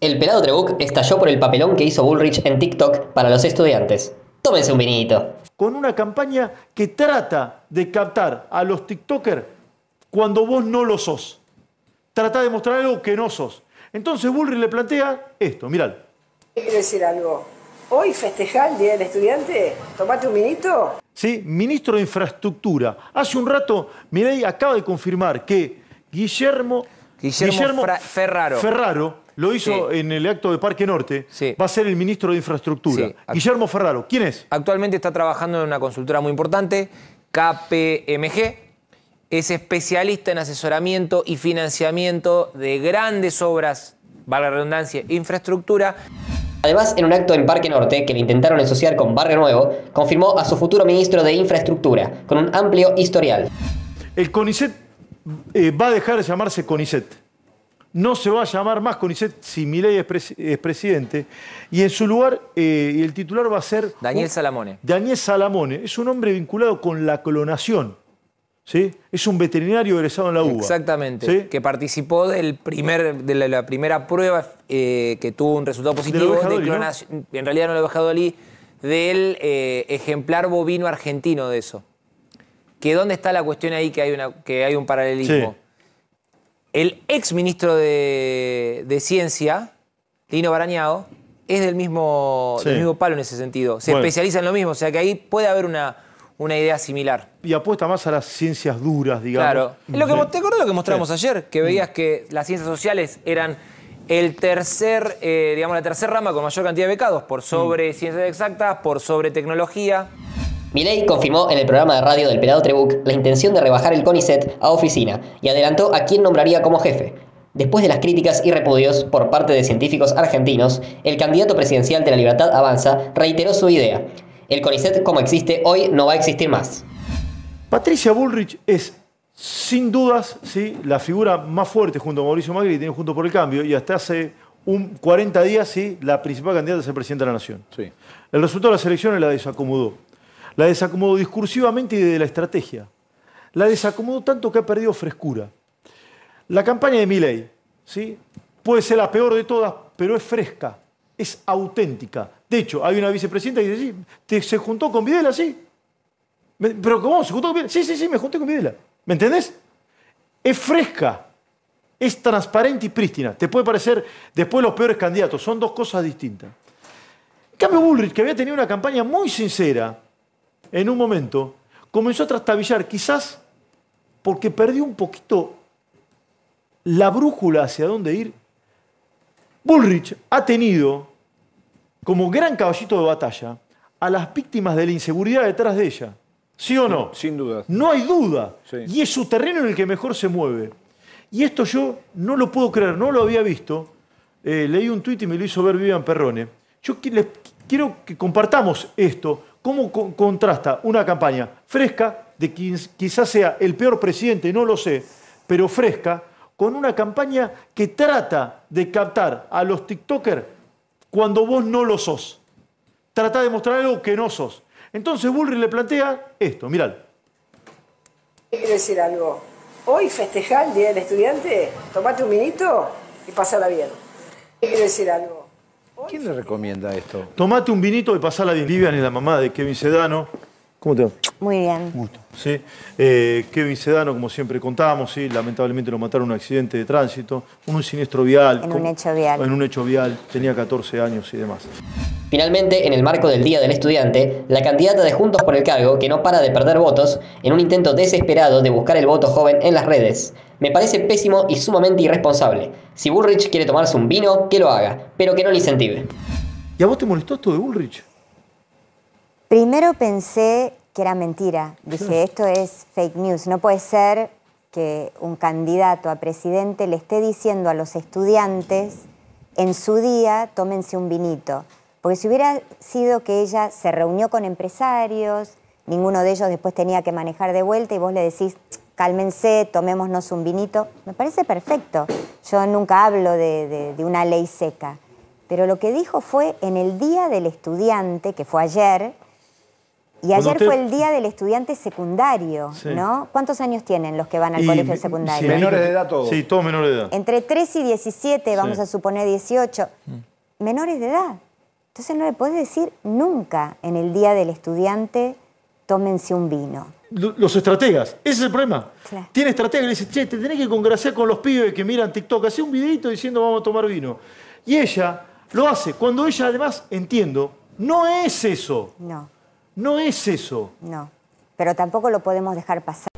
El pelado Trebuch estalló por el papelón que hizo Bullrich en TikTok para los estudiantes. Tómense un vinito. Con una campaña que trata de captar a los TikTokers cuando vos no lo sos. Trata de mostrar algo que no sos. Entonces Bullrich le plantea esto, ¿Qué Quiero decir algo. Hoy festejar el Día del Estudiante, tomate un vinito. Sí, ministro de Infraestructura. Hace un rato, y acaba de confirmar que Guillermo Guillermo, Ferraro. Ferraro lo hizo en el acto de Parque Norte. Va a ser el ministro de Infraestructura. Guillermo Ferraro. ¿Quién es? Actualmente está trabajando en una consultora muy importante, KPMG. Es especialista en asesoramiento y financiamiento de grandes obras, valga la redundancia, infraestructura. Además, en un acto en Parque Norte, que le intentaron asociar con Barrio Nuevo, confirmó a su futuro ministro de Infraestructura, con un amplio historial. El CONICET eh, va a dejar de llamarse CONICET. No se va a llamar más CONICET si Milei es, presidente. Y en su lugar, eh, el titular va a ser... Daniel Salamone. Daniel Salamone. Es un hombre vinculado con la clonación. ¿Sí? Es un veterinario egresado en la UBA. Exactamente, que participó del primer, de la, primera prueba eh, que tuvo un resultado positivo de, clonación, en realidad no lo he bajado allí, del ejemplar bovino argentino de eso que dónde está la cuestión ahí que hay, una, que hay un paralelismo. El ex ministro de, Ciencia, Lino Barañao, es del mismo, mismo palo en ese sentido. Se especializa en lo mismo, o sea que ahí puede haber una, una idea similar. Y apuesta más a las ciencias duras, digamos. Claro. Lo que, ¿Te lo que mostramos ayer? Que veías mm. que las ciencias sociales eran el tercer, eh, digamos, la tercera rama con mayor cantidad de becados, por sobre mm. ciencias exactas, por sobre tecnología. Milei confirmó en el programa de radio del Pelado Trebuc la intención de rebajar el CONICET a oficina y adelantó a quién nombraría como jefe. Después de las críticas y repudios por parte de científicos argentinos, el candidato presidencial de la Libertad Avanza reiteró su idea. El CONICET como existe hoy no va a existir más. Patricia Bullrich es, sin dudas, ¿sí? la figura más fuerte junto a Mauricio Macri y tiene junto por el cambio y hasta hace un 40 días ¿sí? la principal candidata a ser presidenta de la Nación. El resultado de las elecciones la desacomodó. La desacomodó discursivamente y de la estrategia. La desacomodó tanto que ha perdido frescura. La campaña de Milley, ¿sí? puede ser la peor de todas, pero es fresca, es auténtica. De hecho, hay una vicepresidenta que dice, sí, se juntó con Videla, sí. pero ¿cómo? ¿Se juntó con Videla? Sí, sí, sí, me junté con Videla. ¿Me entendés? Es fresca, es transparente y prístina. Te puede parecer después los peores candidatos, son dos cosas distintas. En cambio, Bullrich, que había tenido una campaña muy sincera, en un momento, comenzó a trastabillar, quizás porque perdió un poquito la brújula hacia dónde ir. Bullrich ha tenido como gran caballito de batalla a las víctimas de la inseguridad detrás de ella. ¿Sí o no? Sin duda. No hay duda. Y es su terreno en el que mejor se mueve. Y esto yo no lo puedo creer, no lo había visto. Eh, leí un tuit y me lo hizo ver Vivian Perrone. Yo quiero que compartamos esto, ¿Cómo contrasta una campaña fresca, de quien quizás sea el peor presidente, no lo sé, pero fresca, con una campaña que trata de captar a los TikTokers cuando vos no lo sos? Trata de mostrar algo que no sos. Entonces Bullrich le plantea esto, ¿Qué Quiero decir algo. Hoy festejar el Día del Estudiante, tomate un minuto y pasará bien. Quiero decir algo. ¿Quién le recomienda esto? Tomate un vinito y pasala bien. Vivian es la mamá de Kevin Sedano. ¿Cómo te va? Muy bien. Gusto. Sí. Eh, Kevin Sedano, como siempre contábamos, ¿sí? lamentablemente lo mataron en un accidente de tránsito, un siniestro vial. En un hecho vial. En un hecho vial, tenía 14 años y demás. Finalmente, en el marco del Día del Estudiante, la candidata de Juntos por el Cargo, que no para de perder votos, en un intento desesperado de buscar el voto joven en las redes. Me parece pésimo y sumamente irresponsable. Si Bullrich quiere tomarse un vino, que lo haga, pero que no le incentive. ¿Y a vos te molestó esto de Bullrich? Primero pensé que era mentira. Dije, esto es fake news. No puede ser que un candidato a presidente le esté diciendo a los estudiantes, en su día, tómense un vinito. Porque si hubiera sido que ella se reunió con empresarios, ninguno de ellos después tenía que manejar de vuelta y vos le decís, cálmense, tomémonos un vinito, me parece perfecto. Yo nunca hablo de, una ley seca. Pero lo que dijo fue en el Día del Estudiante, que fue ayer, y ayer fue el día del estudiante secundario, ¿no? ¿Cuántos años tienen los que van al colegio secundario? menores de edad todos. Sí, todos menores de edad. Entre 3 y 17, vamos a suponer 18. Mm. Menores de edad. Entonces no le puedes decir nunca en el día del estudiante, tómense un vino. Los estrategas, ese es el problema. Tiene estrategas y le dicen, che, te tenés que congraciar con los pibes que miran TikTok, hace un videito diciendo vamos a tomar vino. Y ella lo hace, cuando ella además, entiendo, no es eso. No. No es eso. No, pero tampoco lo podemos dejar pasar.